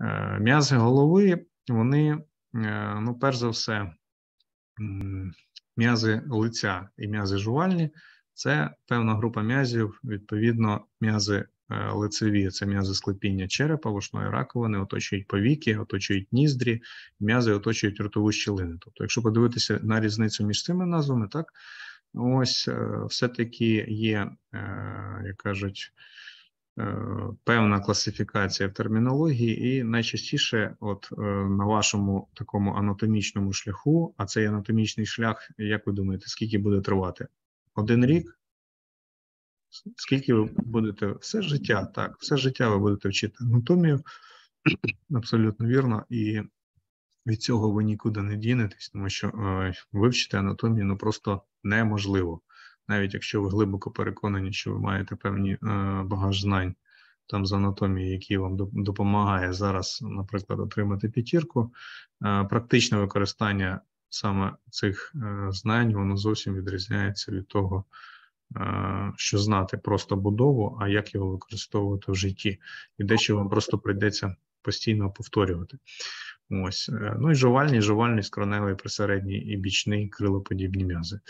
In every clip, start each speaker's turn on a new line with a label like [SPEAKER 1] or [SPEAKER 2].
[SPEAKER 1] Е, м'язи голови, вони, е, ну, перш за все, м'язи лиця і м'язи жувальні це певна група м'язів, відповідно, м'язи е, лицеві, це м'язи склепіння черепа, вушної раковини, оточують повіки, оточують ніздрі, м'язи оточують ротову щілину. Тобто, якщо подивитися на різницю між цими назвами, так ось все-таки є, як кажуть, Е, певна класифікація в термінології, і найчастіше, от е, на вашому такому анатомічному шляху, а цей анатомічний шлях, як ви думаєте, скільки буде тривати? Один рік? Скільки ви будете все життя, так, все життя ви будете вчити анатомію, абсолютно вірно, і від цього ви нікуди не дінетесь, тому що е, вивчити анатомію ну просто неможливо навіть якщо ви глибоко переконані, що ви маєте певні е, багаж знань там з анатомії, які вам допомагає зараз, наприклад, отримати п'ятірку, е, практичне використання саме цих е, знань воно зовсім відрізняється від того. Що знати просто будову, а як його використовувати в житті, і дещо вам просто прийдеться постійно повторювати. Ось ну і жувальні, жувальний, скроневий, присередній і бічний крилоподібні м'язи.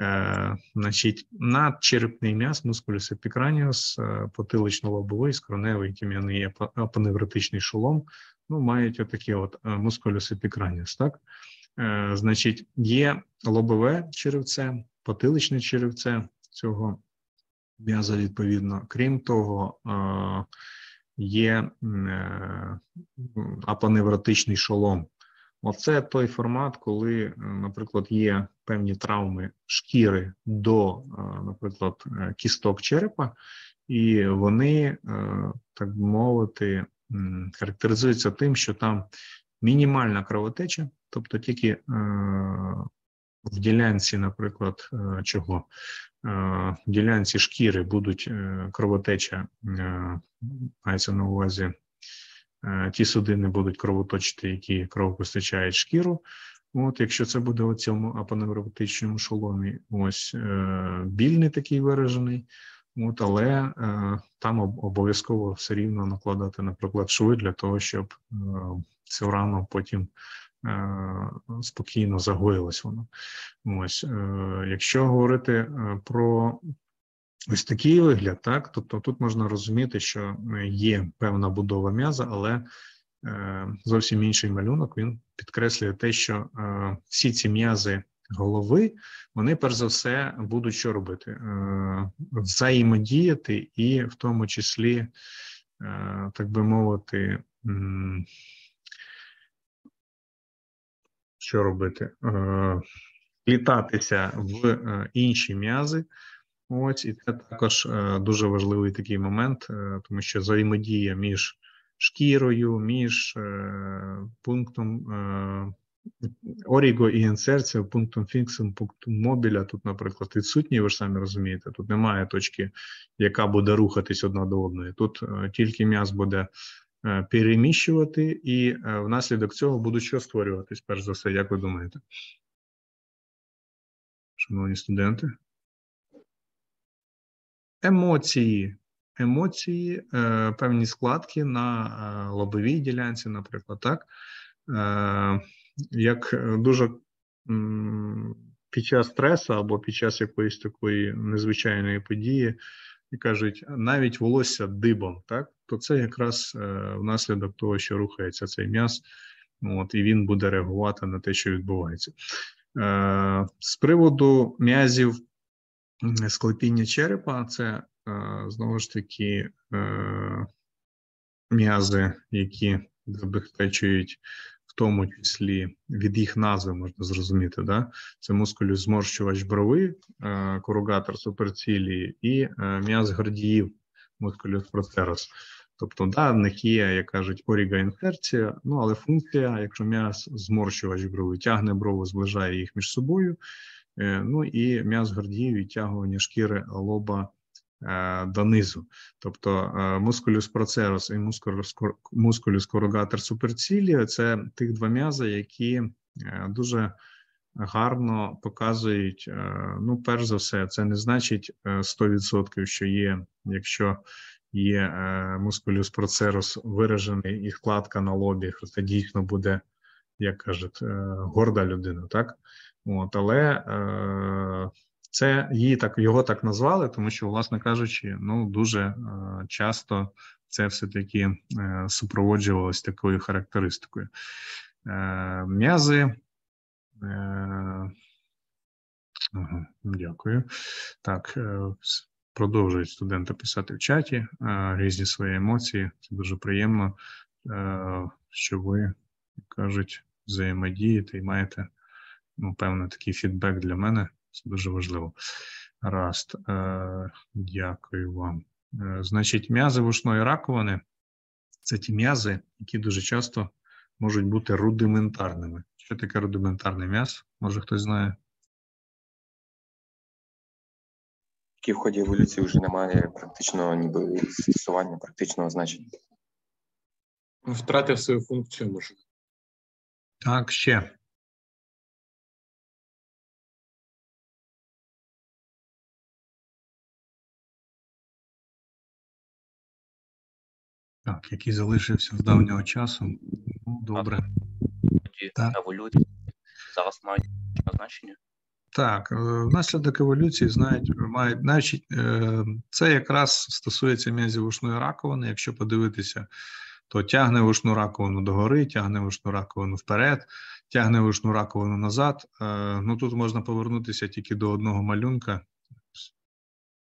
[SPEAKER 1] Е, значить, надчерепний м'яз, мускулюс епікраніус, е, потилично-лобовий, скроневий, тім'яний апоневротичний шолом. Ну, мають отакі от е, мускулюс епікраніус, так? Значить, є лобове черевце, потиличне черевце цього м'яза, відповідно. Крім того, є апоневротичний шолом, Оце той формат, коли, е, наприклад, є певні травми шкіри до, е, наприклад, е, кісток черепа, і вони, так би мовити, характеризуються тим, що там мінімальна кровотеча, тобто тільки в ділянці, наприклад, чого в ділянці шкіри будуть кровотеча, мається на увазі Е, ті судини будуть кровоточити, які кров постачають шкіру. От, якщо це буде у цьому апоневропатичному шоломі, ось е, більний такий виражений, от але е, там обов'язково все рівно накладати, наприклад, шви для того, щоб е, цю рану потім е, спокійно загоїлась вона. Ось е, якщо говорити е, про Ось такий вигляд, так тобто тут можна розуміти, що е, є певна будова м'яза, але е, зовсім інший малюнок він підкреслює те, що е, всі ці м'язи голови, вони перш за все будуть що робити, взаємодіяти, і в тому числі, так би мовити, що робити, літатися в інші м'язи. Ось і це також е, дуже важливий такий момент, е, тому що взаємодія між шкірою, між е, пунктом оріго і інсерція, пунктом фіксом, пунктом мобіля. Тут, наприклад, відсутні, ви ж самі розумієте, тут немає точки, яка буде рухатись одна до одної. Тут тільки м'яз буде.
[SPEAKER 2] Переміщувати, і внаслідок цього будуть що створюватись, перш за все, як ви думаєте? Шановні студенти. Емоції, емоції, е, певні складки на е, лобовій
[SPEAKER 1] ділянці, наприклад, так. Е, як дуже під час стресу або під час якоїсь такої незвичайної події, і кажуть, навіть волосся дибом, так, то це якраз е, внаслідок того, що рухається цей м'яз, от, і він буде реагувати на те, що відбувається. Е, з приводу м'язів склепіння черепа це е, знову ж таки е, м'язи, які забезпечують в тому числі від їх назви можна зрозуміти, да? це мускулю зморщувач брови, е, коругатор суперцілії і м'яз гордіїв, мускулюс протерос. Тобто, да, в них є, як кажуть, оріга орігаінферція, ну але функція, якщо м'яз зморщувач брови, тягне брову, зближає їх між собою. Е, ну і м'яз гордіїв відтягування шкіри лоба е, донизу. Тобто е, мускулюс процерус і мускулюс корогатор суперцілі це тих два м'яза, які дуже гарно показують. Ну, перш за все, це не значить 100%, що є, якщо є мускулюс процерус виражений і вкладка на лобі, то дійсно буде, як кажуть, горда людина, так? От, Але е, це її так його так назвали, тому що, власне кажучи, ну дуже е, часто це все таки е, супроводжувалось такою характеристикою. Е, М'язи. Е, Дякую. Так, е, продовжують студенти писати в чаті е, різні свої емоції. Це дуже приємно, е, що ви, як кажуть, взаємодієте і маєте ну, певний такий фідбек для мене. Це дуже важливо. Раст, е, дякую вам. Е, Значить, м'язи вушної раковини це ті м'язи, які
[SPEAKER 2] дуже часто можуть бути рудиментарними. Що таке рудиментарний м'яз? Може хтось знає? Які в ході еволюції вже немає практичного ніби застосування, практичного значення. Втратив свою функцію може. Так, ще. Так, який залишився з давнього часу. Ну, добре. так. еволюції зараз мають значення?
[SPEAKER 1] Так, е, внаслідок еволюції знають, мають значить, е, це якраз стосується ушної раковини. Якщо подивитися, то тягне вушну раковину догори, тягне вушну раковину вперед, тягне вушну раковину назад. Е, ну тут можна повернутися тільки до одного малюнка,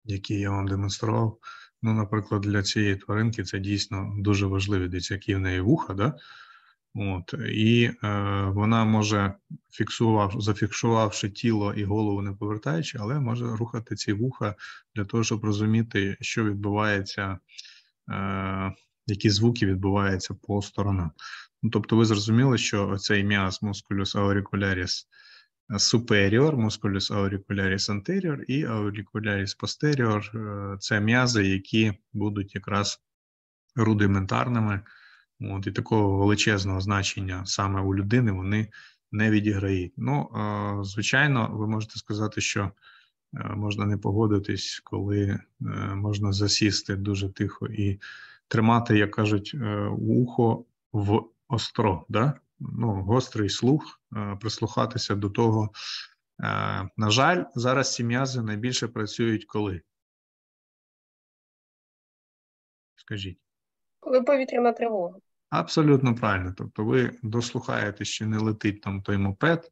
[SPEAKER 1] який я вам демонстрував. Ну, наприклад, для цієї тваринки це дійсно дуже важливі дитяки в неї вуха, да? От, і е, вона може фіксував, зафіксувавши тіло і голову не повертаючи, але може рухати ці вуха для того, щоб розуміти, що відбувається, е, які звуки відбуваються по сторонам. Ну, тобто, ви зрозуміли, що цей міас musculus auricularis – Э, superior, musculus auricularis anterior і auricularis posterior э, – це м'язи, які будуть якраз рудиментарними. От, І такого величезного значення саме у людини вони не відіграють. Ну, звичайно, ви можете сказати, що е, можна не погодитись, коли е, можна засісти дуже тихо і тримати, як кажуть, е, ухо в остро. да? ну, гострий слух, е, прислухатися до того. Е, на жаль, зараз ці м'язи найбільше працюють коли? Скажіть.
[SPEAKER 2] Коли повітряна тривога.
[SPEAKER 1] Абсолютно правильно. Тобто, ви дослухаєте, що не летить там той мопед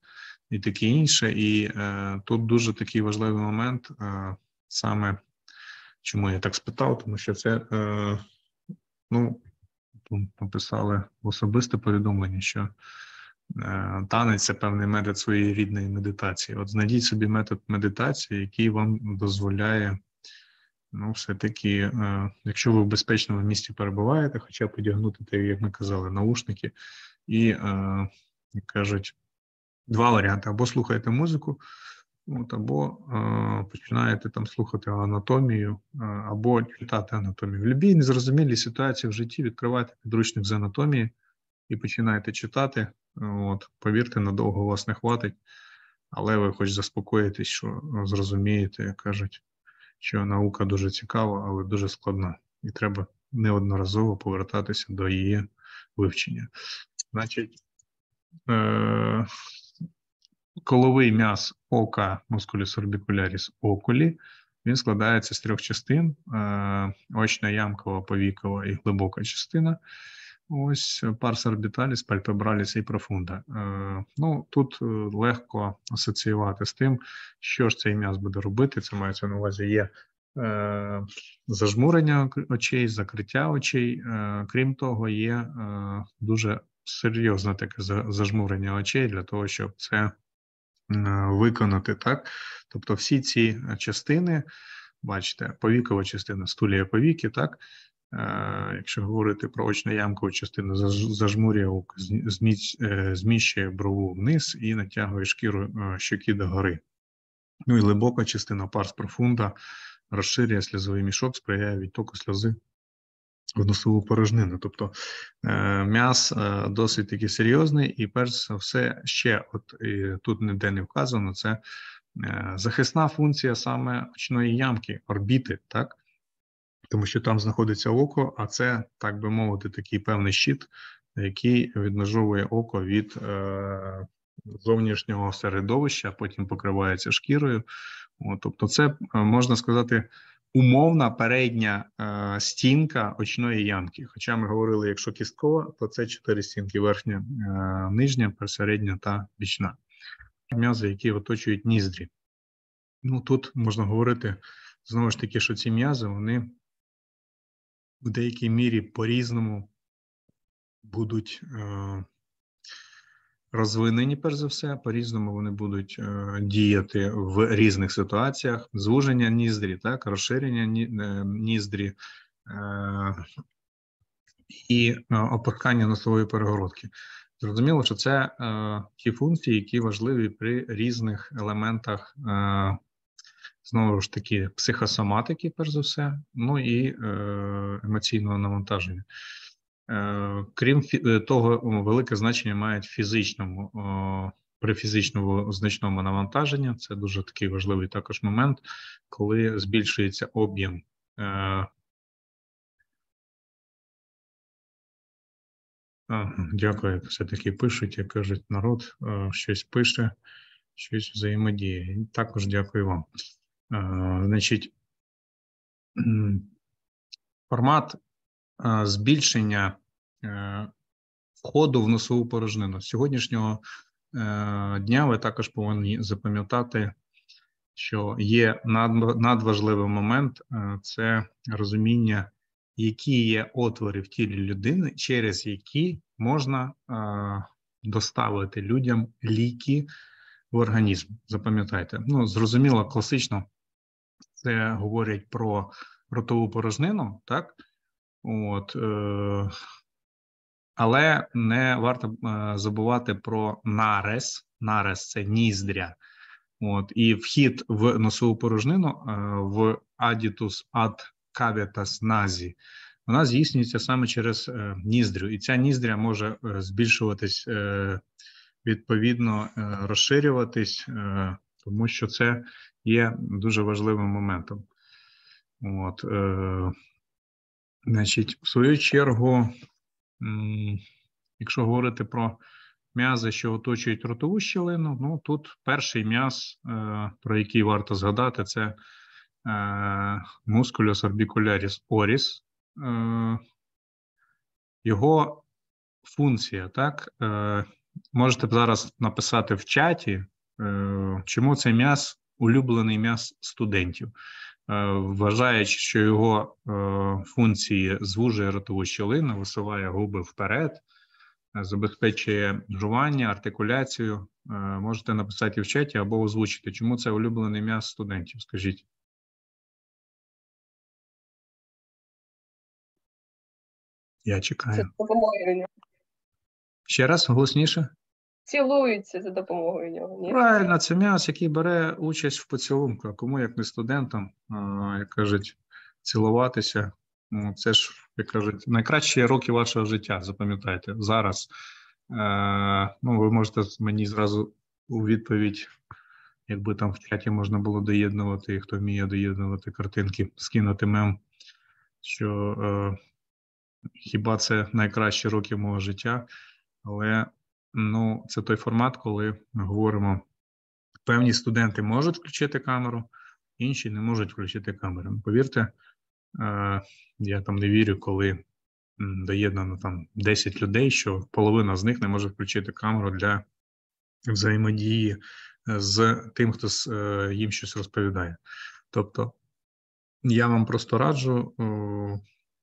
[SPEAKER 1] і таке інше. І е, тут дуже такий важливий момент, е, саме чому я так спитав, тому що це е, ну, написали особисте повідомлення, що е, танець це певний метод своєї рідної медитації. От знайдіть собі метод медитації, який вам дозволяє, ну, все-таки, е, якщо ви в безпечному місці перебуваєте, хоча б одягнути, як ми казали, наушники, і, е, як кажуть, два варіанти: або слухаєте музику. От, або е, починаєте там слухати анатомію, е, або читати анатомію. В будь-якій незрозумілій ситуації в житті відкривайте підручник з анатомії і починаєте читати. От, Повірте, надовго вас не хватить, але ви хоч заспокоїтесь, що е, зрозумієте, як кажуть, що наука дуже цікава, але дуже складна, і треба неодноразово повертатися до її вивчення. Значить, е, коловий м'яз ока мускулюс орбікуляріс окулі. Він складається з трьох частин: е, очна ямкова, повікова і глибока частина. Ось парс орбіталіс, пальпебраліс і профунда. Е, ну тут е, легко асоціювати з тим, що ж цей м'яз буде робити. Це мається на увазі є зажмурення очей, закриття очей. Крім того, є дуже серйозне таке зажмурення очей для того, щоб це Е, виконати. Так, тобто, всі ці е, частини, бачите, повікова частина, стулія повіки, так. Е, якщо говорити про очно-ямкову частину, зажмурює ок, зміщує брову вниз і натягує шкіру щоки догори. Ну і глибока частина парс профунда розширює сльозовий мішок, сприяє відтоку сльози в носову порожнину. Тобто е, м'яз е, досить таки серйозний, і перш за все ще, от і тут ніде не вказано, це е, захисна функція саме очної ямки, орбіти, так? Тому що там знаходиться око, а це, так би мовити, такий певний щит, який відмежовує око від е, зовнішнього середовища, потім покривається шкірою. От, Тобто, це можна сказати умовна передня е, стінка очної ямки. Хоча ми говорили, якщо кісткова, то це чотири стінки: верхня, е, нижня, передня та бічна. М'язи, які оточують ніздрі. Ну тут можна говорити знову ж таки, що ці м'язи вони в деякій мірі по-різному будуть е, розвинені, перш за все, по-різному вони будуть е, діяти в різних ситуаціях. Звуження ніздрі, так, розширення ні, е, ніздрі е, і е, опускання носової перегородки. Зрозуміло, що це е, ті функції, які важливі при різних елементах. Е, знову ж таки, психосоматики, перш за все, ну і е, емоційного навантаження. Е, крім е, того, велике значення мають фізичному при фізичному значному
[SPEAKER 2] навантаженні. Це дуже такий важливий також момент, коли збільшується об'єм. Е, дякую, все таки пишуть, як кажуть, народ щось пише, щось
[SPEAKER 1] взаємодіє. також дякую вам. Значить, формат збільшення Е, входу в носову порожнину. З сьогоднішнього е, дня ви також повинні запам'ятати, що є надважливий момент е, це розуміння, які є отвори в тілі людини, через які можна доставити людям ліки в організм. Запам'ятайте, ну зрозуміло, класично це говорять про ротову порожнину, так? От, але не варто е, забувати про нарез. Нарез це ніздря. От і вхід в носову порожнину е, в адітус ад кавітас назі. Вона здійснюється саме через е, ніздрю, і ця ніздря може збільшуватись відповідно, розширюватись, тому що це є дуже важливим моментом. От, значить, в свою чергу, Якщо говорити про м'язи, що оточують ротову щілину, ну тут перший м'яз, е, про який варто згадати, це е, мускулюс орбікуляріс оріс. Е, його функція, так? Можете зараз написати в чаті, чому цей м'яз улюблений м'яз студентів. Е, вважаючи, що його е, функції звужує ротову щілину, висуває губи вперед, е, забезпечує жування, артикуляцію. Можете написати в чаті
[SPEAKER 2] або озвучити, чому це улюблене м'ясо студентів, скажіть. Я чекаю. Це Ще раз голосніше цілуються за допомогою нього. Ні? Правильно, це
[SPEAKER 1] м'яс, який бере участь в поцілунках. Кому, як не студентам, як кажуть, цілуватися. Ну, це ж, як кажуть, найкращі роки вашого життя, запам'ятайте, зараз. Е, ну, ви можете мені зразу у відповідь, якби там в чаті можна було доєднувати, хто вміє доєднувати картинки, скинути мем, що е, хіба це найкращі роки мого життя, але Ну, це той формат, коли ми говоримо: певні студенти можуть включити камеру, інші не можуть включити камеру. Ну, повірте, е, я там не вірю, коли доєднано там 10 людей, що половина з них не може включити камеру для взаємодії е, з тим, хто е, їм щось розповідає. Тобто я вам просто раджу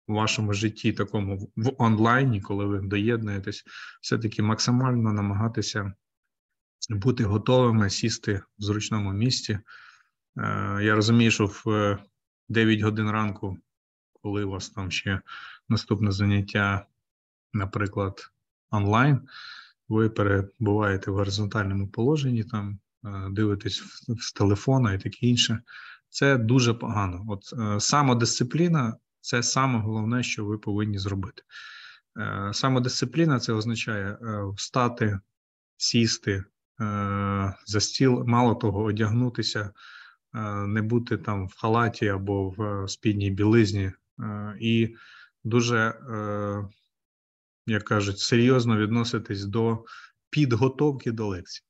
[SPEAKER 1] в вашому житті, такому в онлайні, коли ви доєднуєтесь, все-таки максимально намагатися бути готовими, сісти в зручному місці. Е, я розумію, що в 9 е, годин ранку, коли у вас там ще наступне заняття, наприклад, онлайн, ви перебуваєте в горизонтальному положенні, там е, дивитесь з телефона і таке інше. Це дуже погано. От самодисципліна це саме головне, що ви повинні зробити. Е, самодисципліна це означає е, встати, сісти е, за стіл, мало того, одягнутися, не бути там в халаті або в спідній білизні, і дуже, як кажуть, серйозно відноситись до підготовки до лекцій,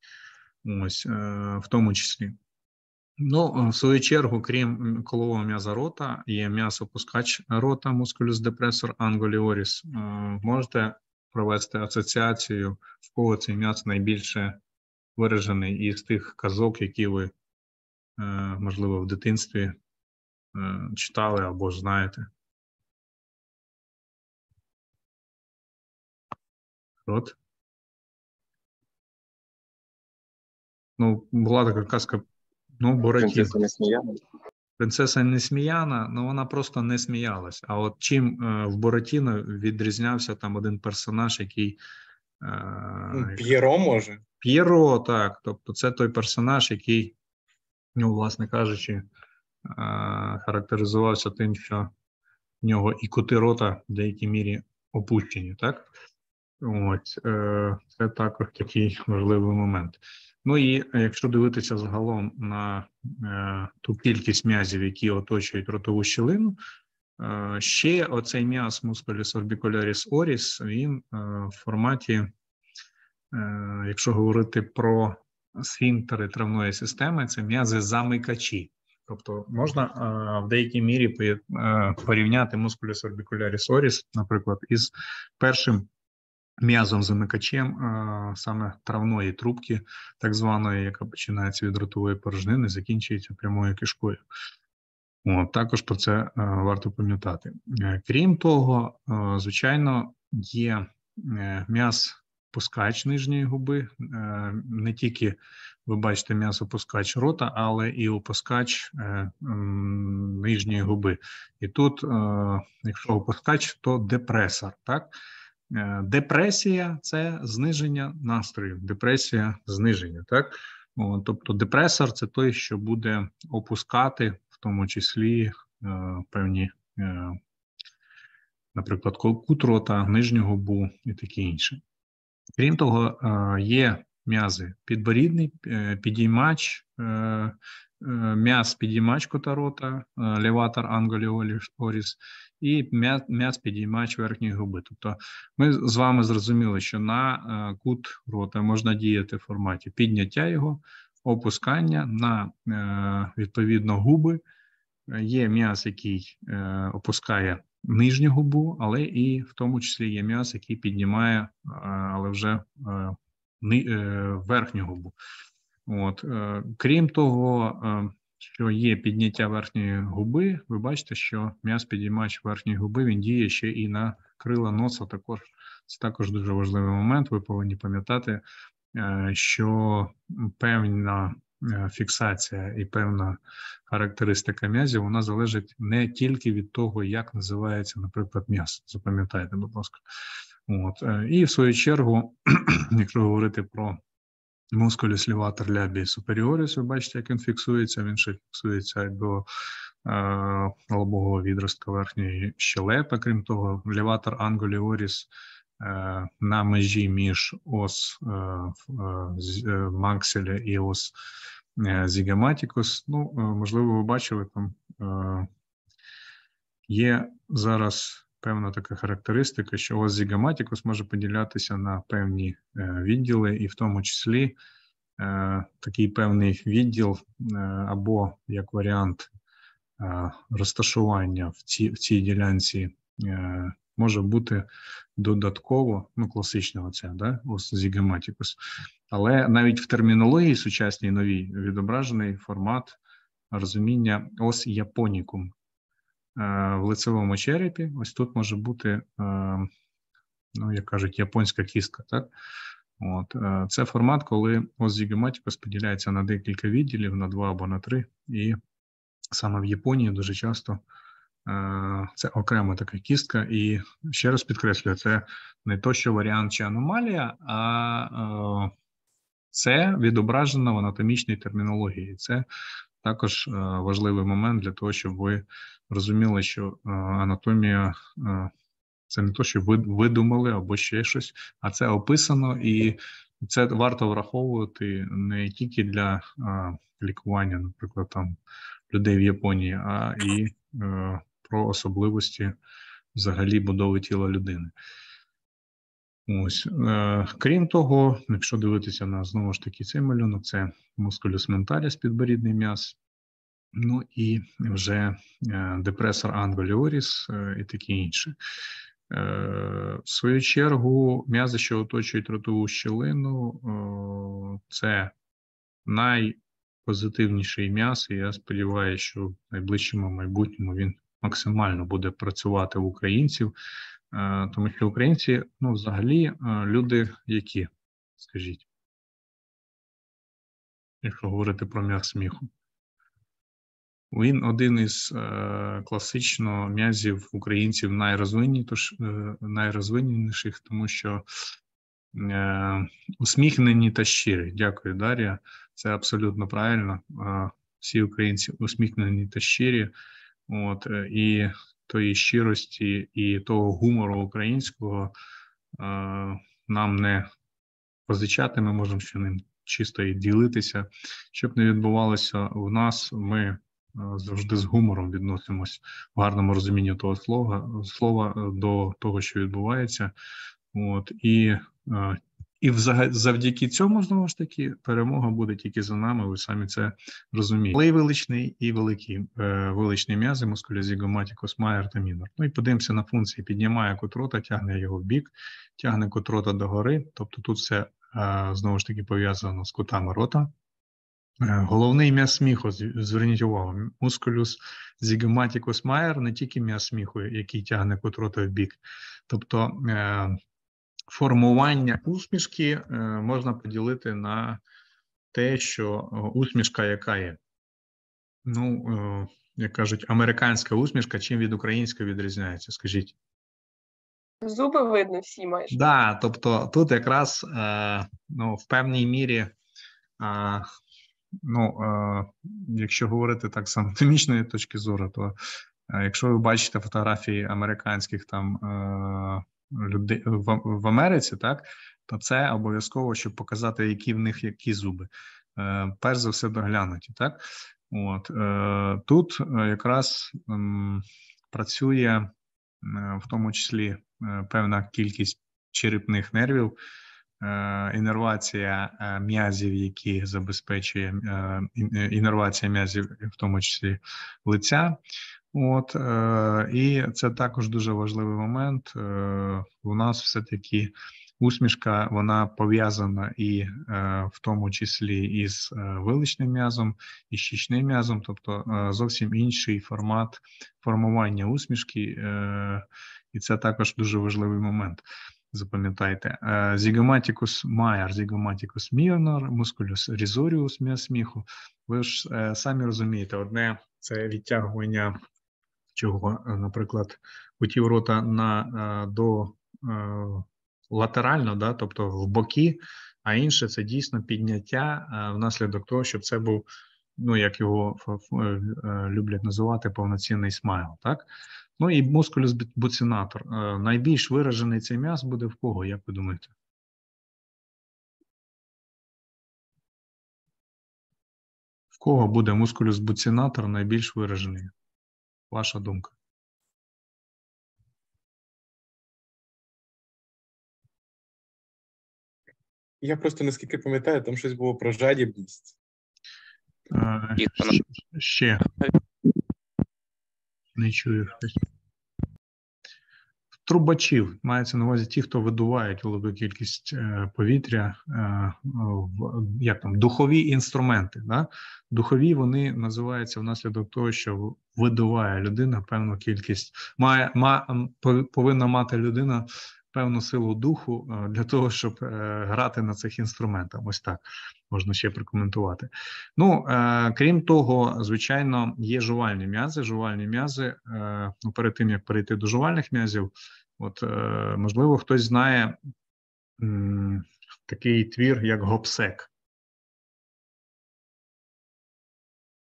[SPEAKER 1] ось в тому числі. Ну, в свою чергу, крім колового м'яза рота, є м'ясопускач рота, мускулюс депресор анголіоріс. Е, можете провести асоціацію, в кого цей м'яс найбільше виражений із тих казок,
[SPEAKER 2] які ви, е, можливо, в дитинстві е, читали або знаєте. Рот. Ну, була така казка Ну, Буратіно. Принцеса Несміяна. Принцеса ну вона просто
[SPEAKER 1] не сміялась. А от чим е, в Буратіно відрізнявся там один персонаж, який. Е, ну, П'єро може? П'єро, так. Тобто, це той персонаж, який, ну, власне кажучи, е, характеризувався тим, що в нього і кути рота в деякій мірі опущені, так? Ось, е, це також такий важливий момент. Ну і е, якщо дивитися загалом на е, ту кількість м'язів, які оточують ротову щілину, е, ще оцей м'яз мускуліс орбікуляріс оріс, він в форматі, якщо говорити про сфінктери травної системи, це м'язи замикачі. Тобто можна в деякій мірі порівняти мускулюс орбікуляріс оріс, наприклад, із першим м'язом замикачем саме травної трубки, так званої, яка починається від ротової порожнини, закінчується прямою кишкою. От, Також про це е, варто пам'ятати. Е, крім того, е, звичайно, є м'яз пускач нижньої губи, не тільки ви бачите м'ясо пускач рота, але і опускач нижньої губи. І тут, якщо опускач, то депресор. так? Е, депресія це зниження настрою, депресія зниження. Так, тобто депресор це той, що буде опускати, в тому числі е, певні, е, наприклад, кутрота, нижнього бу і таке інше. Крім того, є м'язи підборідний, підіймач Э, м'яс підіймач куторота, е, леватор анголі Оріс і м'яс підіймач верхньої губи. Тобто ми з вами зрозуміли, що на е, кут рота можна діяти в форматі підняття його, опускання на е, відповідно губи. Є м'яс, який опускає нижню губу, але і в тому числі є м'яс, який піднімає, але вже верхню губу. От, е, Крім того, е, що є підняття верхньої губи, ви бачите, що м'яз підіймач верхньої губи, він діє ще і на крила носа. Також це також дуже важливий момент. Ви повинні пам'ятати, е, що певна фіксація і певна характеристика м'язів вона залежить не тільки від того, як називається, наприклад, м'яз. Запам'ятайте, будь ласка. От. І в свою чергу, якщо говорити про мускуліс ліватор лябі суперіоріс. Ви бачите, як він фіксується. Він ще фіксується до е, лобового відростка верхньої щелепи. Крім того, ліватор Angulioris е, на межі між ос е, е, е Макселя і ос Зігематікус. Ну, е, можливо, ви бачили там. Є зараз певна така характеристика, що у вас Zygamaticus може поділятися на певні е, відділи, і в тому числі е, такий певний відділ, е, або як варіант розташування в цій, в цій ділянці. Може бути додатково, ну, класичного це, да, ось Zygamaticus. Але навіть в термінології сучасній новій відображений формат розуміння ос японікум. Е, в лицевому черепі. Ось тут може бути, е, ну, як кажуть, японська кістка. так? От, е, Це формат, коли оззігематика розподіляється на декілька відділів, на два або на три. І саме в Японії дуже часто це окрема така кістка. І ще раз підкреслюю, це не то, що варіант чи аномалія, а це відображено в анатомічній термінології. Це також е, важливий момент для того, щоб ви розуміли, що е, анатомія е, це не то, що ви видумали або ще щось, а це описано і це варто враховувати не тільки для лікування, наприклад, там людей в Японії, а і про особливості взагалі будови тіла людини. Ось, е, крім того, якщо дивитися на знову ж таки цей малюнок, це мускулюс менталіс, підборідний м'яз, ну і вже е, депресор анголіоріс е, і таке інше. В свою чергу, м'язи, що оточують ротову щілину, це найпозитивніший м'яз, і я сподіваюся, що в найближчому майбутньому він максимально буде працювати в українців. Е, тому що українці, ну, взагалі, е,
[SPEAKER 2] люди які, скажіть, якщо говорити про м'яз сміху, він один із е, класично
[SPEAKER 1] м'язів українців найрозвиненіших, тому що усміхнені та щирі. Дякую, Дар'я. Це абсолютно правильно. Всі українці усміхнені та щирі. От і тої щирості і того гумору українського нам не позичати. Ми можемо ще ним чисто і ділитися. Щоб не відбувалося в нас, ми завжди з гумором відносимось в гарному розумінні того слова слова е, до того, що відбувається. От і і завдяки цьому знову ж таки перемога буде тільки за нами. Ви самі це розумієте. Малий величний і великий е, величні м'язи, мускулязі, гоматікус, майер та мінор. Ну і подивимося на функції. Піднімає кутрота, тягне його в бік, тягне котрота догори. Тобто тут все е, знову ж таки пов'язано з кутами рота. Е, головний м'яз сміху, зверніть увагу, мускулюс зігематікус майер не тільки м'яз сміху, який тягне кутрота в бік. Тобто формування усмішки е, можна поділити на те, що е, усмішка, яка є. Ну, е, як кажуть, американська усмішка чим від української відрізняється, скажіть.
[SPEAKER 2] Зуби видно всі майже.
[SPEAKER 1] Так, да, тобто тут якраз ну, в певній мірі, ну, якщо говорити так з анатомічної точки зору, то якщо ви бачите фотографії американських там людей в, в Америці, так то це обов'язково, щоб показати, які в них які зуби. Е, Перш за все, доглянуті. Так от е, тут е, якраз ем, е, працює в тому числі е, певна кількість черепних нервів. Е, інервація м'язів, які забезпечує інервація м'язів, в тому числі лиця, От е, і це також дуже важливий момент. Е, у нас все таки усмішка вона пов'язана і е, в тому числі із виличним м'язом, і щічним м'язом, тобто зовсім інший формат формування усмішки, і це також дуже важливий момент. Запам'ятайте, Зігоматікус Майер, Зігоматікус Мірнор, мускулюс різоріус сміху. Ви ж самі розумієте, одне це відтягування чого, е, наприклад, хотів рота на е, до е, латерально, да, тобто в боки, а інше це дійсно підняття внаслідок того, щоб це був, ну як його люблять називати, повноцінний смайл. так?
[SPEAKER 2] Ну і мускулюс буцинатор. Найбільш виражений цей м'яз буде в кого, як ви думаєте? В кого буде мускулюс буцинатор найбільш виражений? ваша думка? Я просто наскільки пам'ятаю, там щось було про жадібність. Е, ще не чую
[SPEAKER 1] трубачів. Мається на увазі ті, хто видувають велику кількість е, повітря е, в як там духові інструменти. Да? Духові вони називаються внаслідок того, що видуває людина певну кількість, має, має повинна мати людина певну силу духу е, для того, щоб е, грати на цих інструментах. Ось так можна ще прокоментувати. Ну е, крім того, звичайно, є жувальні м'язи. Жувальні м'язи ну, перед тим як перейти до жувальних м'язів, от можливо, хтось знає
[SPEAKER 2] такий твір, як гопсек.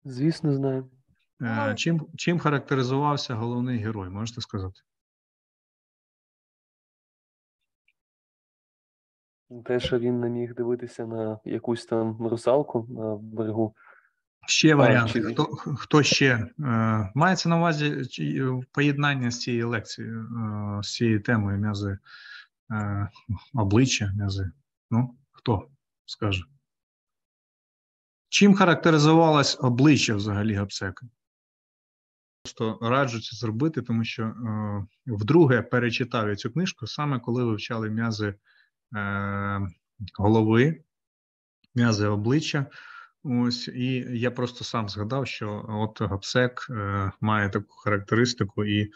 [SPEAKER 2] Звісно, знаю. Чим чим характеризувався головний герой, можете сказати? Те, що він не міг дивитися на якусь там русалку на берегу.
[SPEAKER 1] Ще варіанти. Хто хто ще е, мається на увазі е, поєднання з цією лекцією, е, з цією темою м'язи обличчя, м'язи? Ну, хто скаже? Чим характеризувалось обличчя взагалі Гапсека? Просто раджу це зробити, тому що вдруге перечитав я цю книжку саме коли вивчали м'язи. Е, голови, м'язи обличчя. Ось і я просто сам згадав, що от Гапсек е, має таку характеристику, і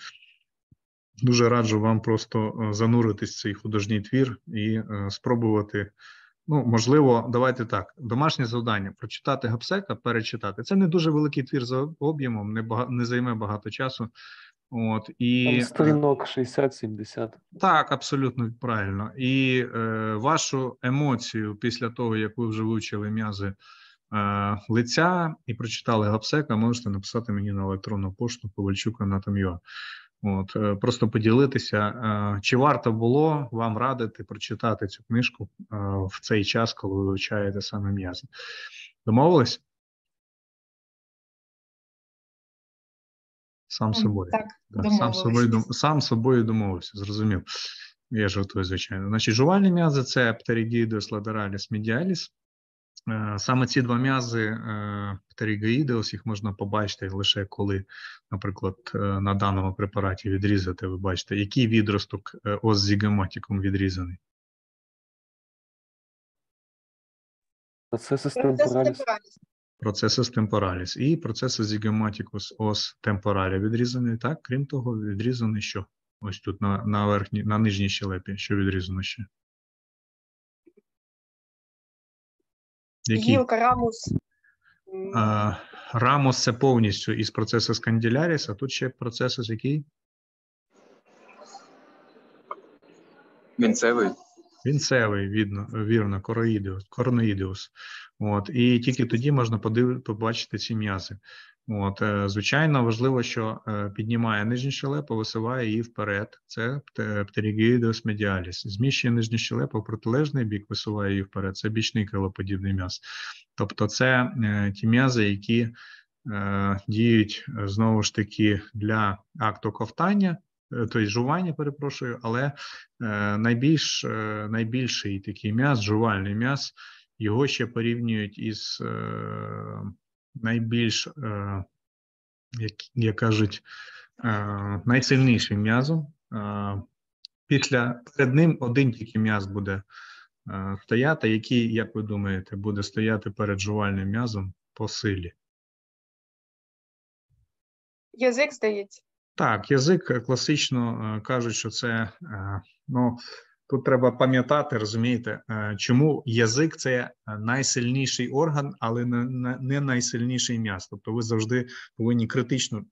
[SPEAKER 1] дуже раджу вам просто е, зануритись в цей художній твір і спробувати. Ну, можливо, давайте так. Домашнє завдання прочитати гапсека, перечитати. Це не дуже великий твір за об'ємом, не бага, не займе багато часу. От і сторінок 60-70. так, абсолютно правильно. І е, э, вашу емоцію після того, як ви вже вивчили м'язи е, лиця і прочитали гапсека, можете написати мені на електронну пошту Ковальчука на От е, просто поділитися, е, чи варто було вам радити прочитати цю
[SPEAKER 2] книжку е, в цей час, коли ви вивчаєте саме м'язи. Домовились? Сам собою. Так, да, Сам собою сам собою домовився, зрозумів. Я жартую, звичайно. Значить, жувальні м'язи
[SPEAKER 1] це птерігідус, ладераліс, медіаліс. Е, саме ці два м'язи е, птерігоїдеус, їх можна побачити лише коли, наприклад, е, на даному препараті
[SPEAKER 2] відрізати, ви бачите, який відросток ос зігематіком відрізаний. Це систем
[SPEAKER 1] процесус темпораліс. і процесус zygiomaticus os temporale відрізаний. Так, крім того,
[SPEAKER 2] відрізаний що? Ось тут на на верхній, на нижній щелепі, що відрізано ще. Які? Гілка рамус.
[SPEAKER 1] А, рамус це повністю із процесу сканділяріс, а тут ще процес який? Вінцевий вінцевий, відно, вірно, короїдеус, короноїдеус. От, І тільки тоді можна подив, побачити ці м'язи. От, е, Звичайно, важливо, що е, піднімає нижню щелепу, висуває її вперед. Це птерігіїдеус медіаліс. Зміщує нижню щелепу в протилежний бік, висуває її вперед. Це бічний крилоподібний м'яз. Тобто, це е, ті м'язи, які. Діють знову ж таки для акту ковтання, Е, той жування, перепрошую, але е, найбільш е, найбільший такий м'яз, жувальний м'яз, його ще порівнюють із найбільш, як, як кажуть, найсильнішим м'язом. Після перед ним один тільки м'яз буде стояти, який, як ви думаєте, буде стояти перед жувальним м'язом по силі.
[SPEAKER 2] Язик стоїть.
[SPEAKER 1] Так, язик е, класично е, кажуть, що це е, ну тут треба пам'ятати, розумієте, чому язик це найсильніший орган, але не найсильніший м'яз. Тобто ви завжди повинні критично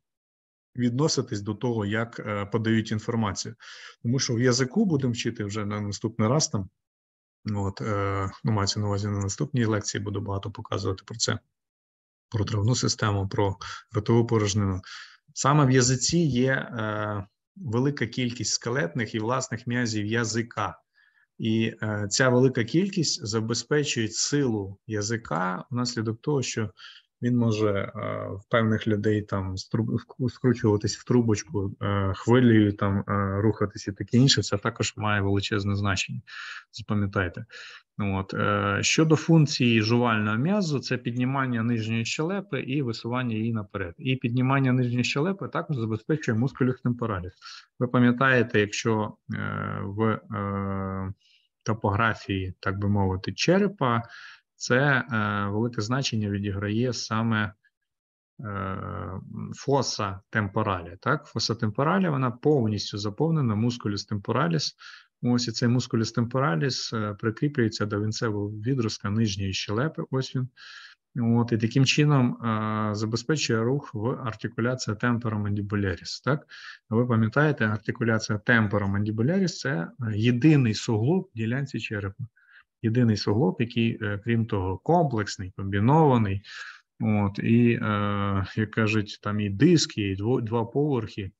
[SPEAKER 1] відноситись до того, як подають інформацію. Тому що в язику будемо вчити вже на наступний раз там. Ну, от, ну, мається на увазі на наступній лекції, буду багато показувати про це, про травну систему, про ротову порожнину. Саме в язиці є е, велика кількість скелетних і власних м'язів язика, і е, ця велика кількість забезпечує силу язика внаслідок того, що він може е, в певних людей там скручуватись в трубочку, е, хвилею там е, рухатись і таке інше. Це також має величезне значення. Запам'ятайте, ну, от щодо функції жувального м'язу, це піднімання нижньої щелепи і висування її наперед. І піднімання нижньої щелепи також забезпечує мускулюсний параліз. Ви пам'ятаєте, якщо в топографії, так би мовити, черепа це е, велике значення відіграє саме е, фоса темпоралі. Так, фоса темпоралі вона повністю заповнена мускуліс темпораліс. Ось і цей мускуліс темпораліс е, прикріплюється до вінцевого відростка нижньої щелепи. Ось він. От, І таким чином забезпечує рух в артикуляція темперомандібуляріс. Так, ви пам'ятаєте, артикуляція темперомандібуляріс – це єдиний суглоб ділянці черепа єдиний суглоб, який, е, крім того, комплексний, комбінований. От, І, е, як кажуть, там і диски, і два поверхи,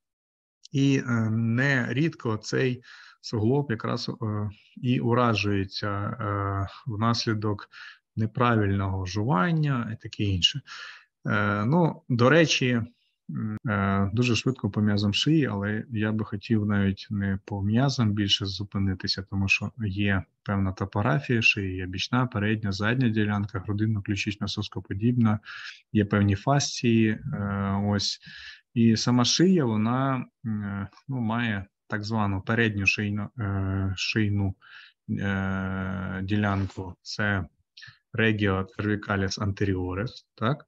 [SPEAKER 1] і е, нерідко цей суглоб якраз і уражується внаслідок неправильного жування і таке інше. Ну, до речі, Е, дуже швидко по м'язам шиї, але я би хотів навіть не по м'язам більше зупинитися, тому що є певна топографія шиї, є бічна, передня, задня ділянка, грудинно ключично соскоподібна, є певні фасції. Е, ось і сама шия, вона е, ну, має так звану передню шийну, шийну ділянку. Це Regio cervicalis anteriores, так?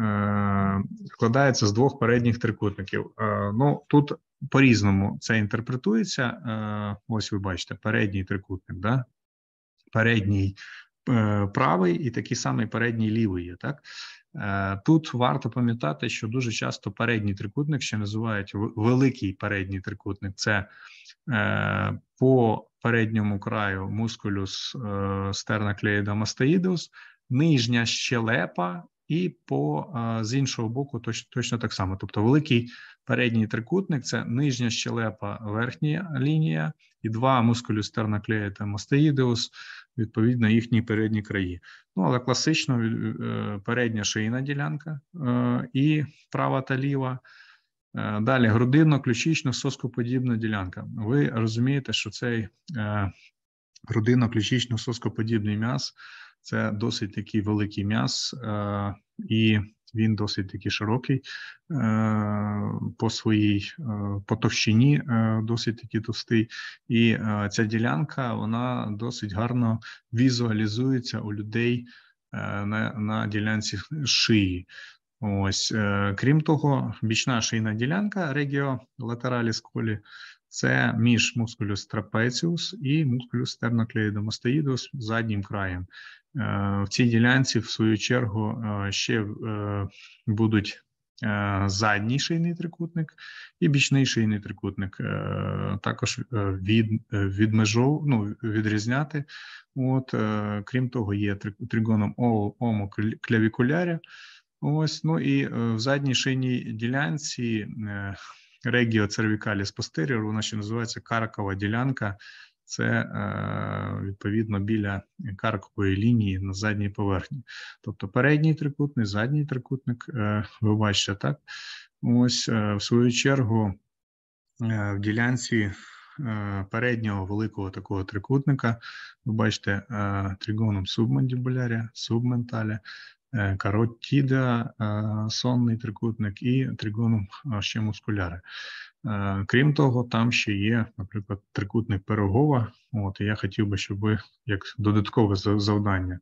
[SPEAKER 1] Е, складається з двох передніх трикутників. Е, ну тут по-різному це інтерпретується. Е, ось ви бачите, передній трикутник, да? передній правий і такий самий передній лівий є. Так? Тут варто пам'ятати, що дуже часто передній трикутник ще називають великий передній трикутник. Це по передньому краю мускулюс стерна клеїда Мастеїдус, нижня щелепа і по з іншого боку, точно, точно так само. Тобто, великий передній трикутник це нижня щелепа, верхня лінія, і два мускулюстерноклеї та мастеїдеус, відповідно, їхні передні краї. Ну але класично е, передня шийна ділянка е, і права та ліва. Е, далі грудинно ключично соскоподібна ділянка. Ви розумієте, що цей грудинно ключично соскоподібний м'яз – це досить такий великий м'яс, е, і він досить такий широкий е, по своїй е, по товщині, досить таки товстий. І ця ділянка вона досить гарно візуалізується у людей на, на ділянці шиї. Ось, крім того, бічна шийна ділянка регіо регіолатераліс колі це між мускулюс трапеціус і мускулюс стерноклеїдомостеїдус заднім краєм. Е, в цій ділянці, в свою чергу, е, ще е, будуть задній шийний трикутник і бічний шийний трикутник. Також від, відмежов, ну, відрізняти. От, Крім того, є тригоном ому клявікуляря. Ось, ну і в задній шийній ділянці регіо цервікалі спостеріор, вона ще називається каркова ділянка це е, відповідно біля каркової лінії на задній поверхні. Тобто передній трикутник, задній трикутник, е, ви бачите, так? Ось, е, в свою чергу, в ділянці переднього великого такого трикутника, ви бачите тригоном субмандибуляря, субменталя, Э, каротіда, э, сонний трикутник і тригоном ще мускуляри. Е, крім того, там ще є, наприклад, трикутник пирогова. От і я хотів би, щоб ви як додаткове завдання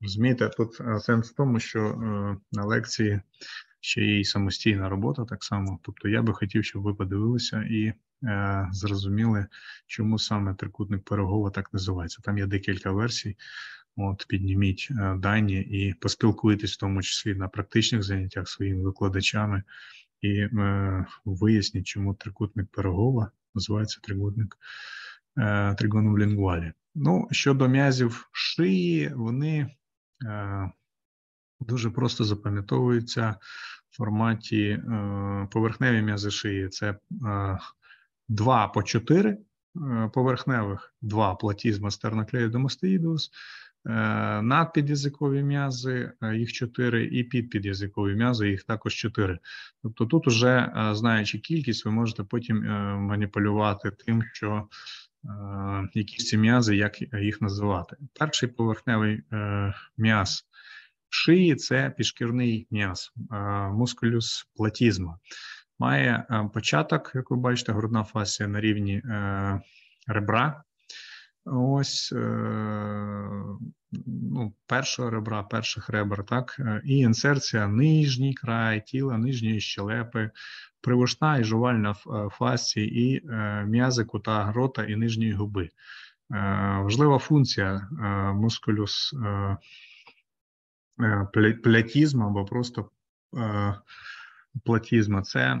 [SPEAKER 1] розумієте, тут е, сенс в тому, що е, на лекції ще є і самостійна робота, так само. Тобто, я би хотів, щоб ви подивилися і е, зрозуміли, чому саме трикутник пирогова так називається. Там є декілька версій. От підніміть е, дані і поспілкуйтесь в тому числі на практичних заняттях своїми викладачами, і е, виясніть, чому трикутник Пирогова називається трикутник е, тригоном лінгвалі. Ну, щодо м'язів шиї, вони е, дуже просто запам'ятовуються в форматі е, поверхневі м'язи шиї. Це е, 2 по 4 е, поверхневих, 2 платізма стерноклею до Е, надпід'язикові м'язи, е, їх чотири, і підпід'язикові м'язи, їх також чотири. Тобто, тут уже е, знаючи кількість, ви можете потім маніпулювати тим, що які ці м'язи, як їх називати. Перший поверхневий м'яз шиї це пішкірний м'яз, мускулюс платізма. Має початок, як ви бачите, грудна фасія на рівні ребра. Ось е, ну, першого ребра, перших ребер, так, е, і інсерція нижній край тіла, нижньої щелепи, привушна е, і жувальна фасції, і м'язи кута рота і нижньої губи. Важлива функція мускулюс плятізму або просто платізма це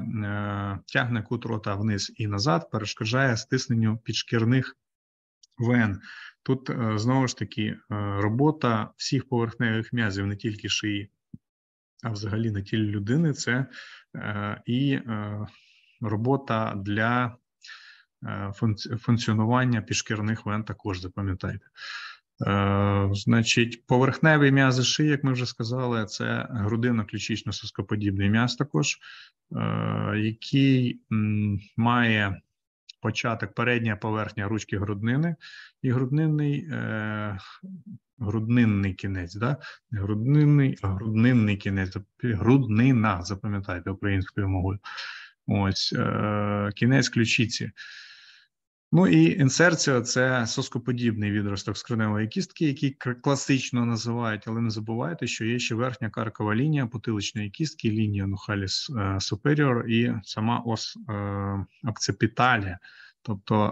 [SPEAKER 1] тягне кут рота вниз і назад, перешкоджає стисненню підшкірних Вен Тут е, знову ж таки е, робота всіх поверхневих м'язів, не тільки шиї, а взагалі на тілі людини, це е, і робота для функціонування пішкірних вен також запам'ятайте. Значить, поверхневі м'язи шиї, як ми вже сказали, це грудино ключично соскоподібний м'яз також, який має початок, передня поверхня ручки груднини і груднинний е, груднинний кінець, да? груднинний груднинний кінець, груднина, запам'ятайте українською мовою. Ось е, кінець ключиці. Ну і інсерція це соскоподібний відросток скриневої кістки, який класично називають, але не забувайте, що є ще верхня каркова лінія потиличної кістки, лінія нухаліс е, суперіор і сама ос е, акцепіталія. Тобто,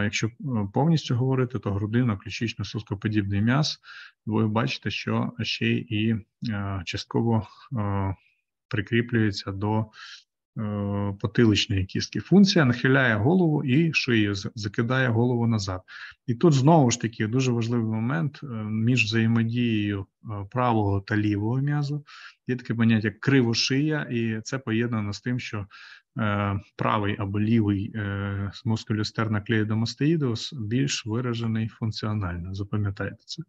[SPEAKER 1] е, якщо повністю говорити, то грудина, ключично соскоподібний м'яз, ви бачите, що ще і частково прикріплюється до Е, потиличної кістки. Функція нахиляє голову і шиє, закидає голову назад. І тут знову ж таки дуже важливий момент е, між взаємодією е, правого та лівого м'язу. Є таке поняття як кривошия, і це поєднано з тим, що правий або лівий мускулюстерна клеїдомастеїдус більш виражений функціонально. Запам'ятайте це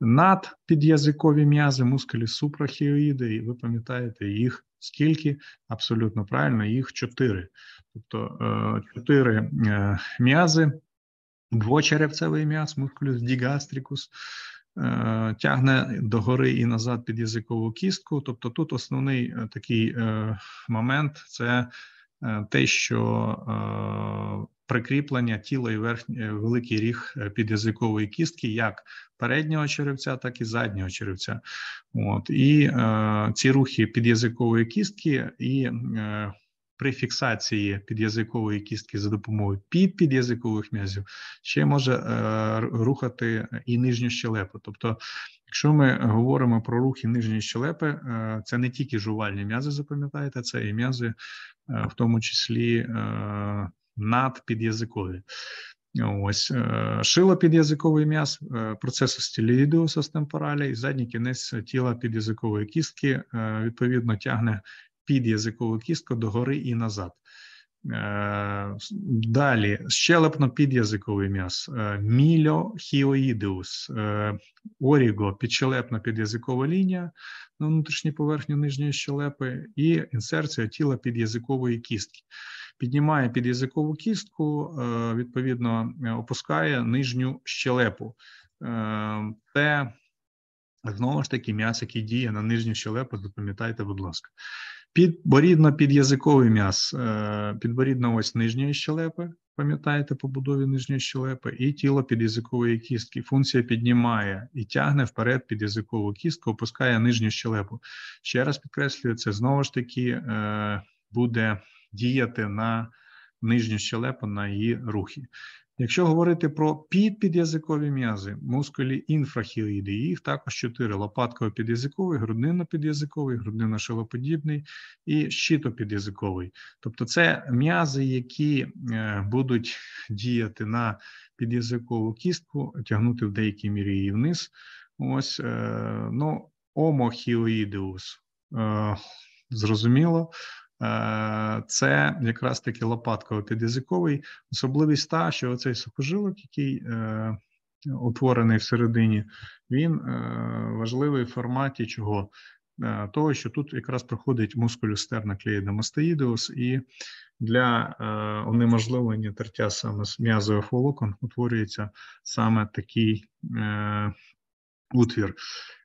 [SPEAKER 1] надпід'язикові м'язи, мускулі супрахіоїди, і ви пам'ятаєте їх скільки? Абсолютно правильно, їх чотири. Тобто е, чотири е, м'язи, двочеревцевий м'яз, мускулюс дігастрикус, е, тягне догори і назад під язикову кістку. Тобто тут основний такий момент це те, що прикріплення тіла і верхній е, великий ріг е, підязикової кістки, як переднього черевця, так і заднього черевця. От і е, ці рухи підязикової кістки і е, при фіксації під'язикової кістки за допомогою підпід'язикових м'язів ще може е, рухати і нижню щелепу. Тобто, якщо ми говоримо про рухи нижньої щелепи, е, це не тільки жувальні м'язи, запам'ятаєте, це і м'язи, е, в тому числі е, надпід'язикові. Ось е, шило під'язиковий м'яз, е, процесу стіліду темпоралі, і задній кінець тіла під'язикової кістки е, відповідно тягне під'язикову кістку догори і назад. Далі щелепно під'язиковий м'яз, мільохіоїдеус, оріго, підщелепна під'язикова лінія на внутрішній поверхні нижньої щелепи і інсерція тіла під'язикової кістки піднімає підязикову кістку, е, відповідно е, опускає нижню щелепу. Е, це знову ж таки м'яс, який діє на нижню щелепу. Запам'ятайте, будь ласка. Підборідно під'язиковий м'яз, підборідна ось нижньої щелепи, пам'ятаєте, побудові нижньої щелепи, і тіло під'язикової кістки. Функція піднімає і тягне вперед під'язикову кістку, опускає нижню щелепу. Ще раз підкреслюю, це знову ж таки буде діяти на нижню щелепу, на її рухи. Якщо говорити про підпід'язикові м'язи, мускулі інфрахіліди, їх також чотири: лопатково-під'язиковий, груднино-під'язиковий, груднино-шилоподібний і щитопід'язиковий. Тобто це м'язи, які е, будуть діяти на під'язикову кістку, тягнути в деякій мірі її вниз. Ось е, ну, омохілоїдеус. Е, зрозуміло, Е, це якраз таки лопатково підязиковий, особливість та, що оцей сухожилок, який е, утворений всередині, він е, важливий в форматі чого? Того, що тут якраз проходить мускулюстерна клеїдомастеїдеус, і для унеможливлення тертя саме з м'язових волокон утворюється саме такий утвір.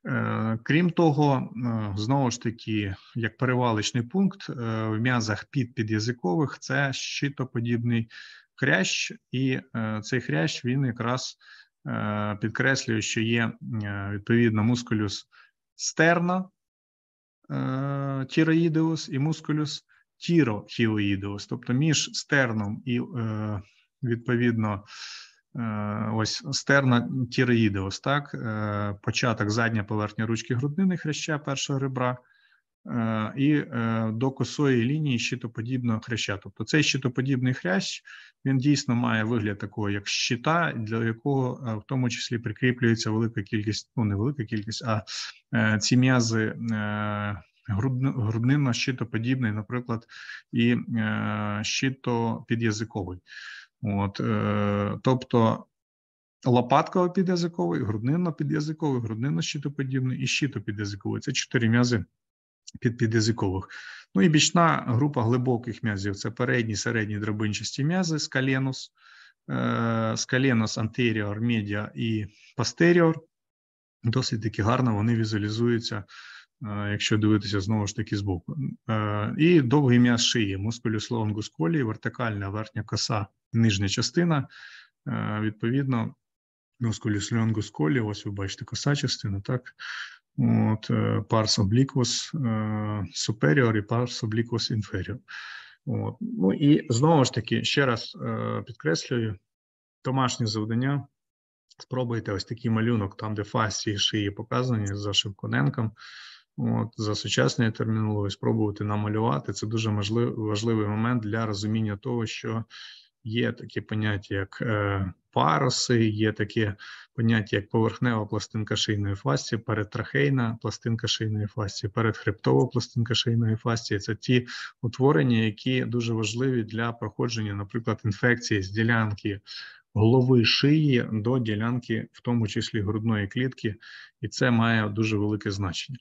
[SPEAKER 1] Е, крім того, е, знову ж таки, як переваличний пункт е, в м'язах під під'язикових це щитоподібний хрящ, і цей хрящ він якраз підкреслює, що є відповідно мускулюс стерна тіроїдеус і мускулюс тірохіоїдеус, тобто між стерном і відповідно Е, ось стерна тіреїдеус, так, е, початок задня поверхня ручки груднини хреща першого ребра, е, і до косої лінії щитоподібного хряща. Тобто цей щитоподібний хрящ він дійсно має вигляд такого, як щита, для якого в тому числі прикріплюється велика кількість, ну не велика кількість, а ці м'язи груднино щитоподібний, наприклад, і щитопід'язиковий. От, е, Тобто лопатка підязиковий, груднина підязиковий, груднина щитоподібний і щитопідязиковий. Це чотири м'язи під підязикових. Ну і бічна група глибоких м'язів це передні, середні дробинчасті м'язи, скаленус, е, скаленус, антеріор, медіа і пастеріор. Досить таки гарно вони візуалізуються Е, якщо дивитися знову ж таки збоку. Е, і довгий м'яз шиї, мускулюс лонгус колії, вертикальна верхня коса, нижня частина. Е, відповідно, мускулюс лонгус колії, ось ви бачите, коса частина, так. От, Pars obliquus superior і парс obliquus інферіор. От. Ну і знову ж таки, ще раз підкреслюю: домашнє завдання. Спробуйте ось такий малюнок, там, де фасі шиї показані за Шевконенком. От за сучасною термінологією спробувати намалювати це дуже важливий момент для розуміння того, що є такі поняття, як е, пароси, є таке поняття, як поверхнева пластинка шийної фасції, передтрахейна пластинка шийної фасції, передхребтова пластинка шийної фасції. Це ті утворення, які дуже важливі для проходження, наприклад, інфекції з ділянки. Голови шиї до ділянки, в тому числі грудної клітки, і це має дуже велике значення.